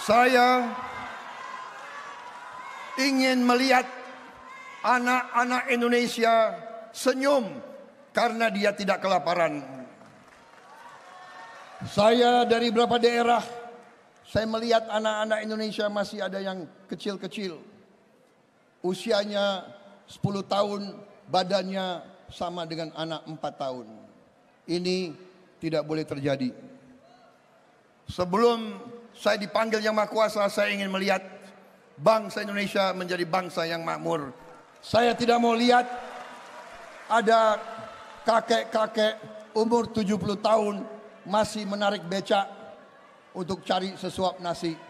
Saya ingin melihat anak-anak Indonesia senyum karena dia tidak kelaparan. Saya dari beberapa daerah, saya melihat anak-anak Indonesia masih ada yang kecil-kecil. Usianya 10 tahun, badannya sama dengan anak 4 tahun. Ini tidak boleh terjadi. Sebelum saya dipanggil yang maha kuasa, saya ingin melihat bangsa Indonesia menjadi bangsa yang makmur. Saya tidak mau lihat ada kakek-kakek umur 70 tahun masih menarik becak untuk cari sesuap nasi.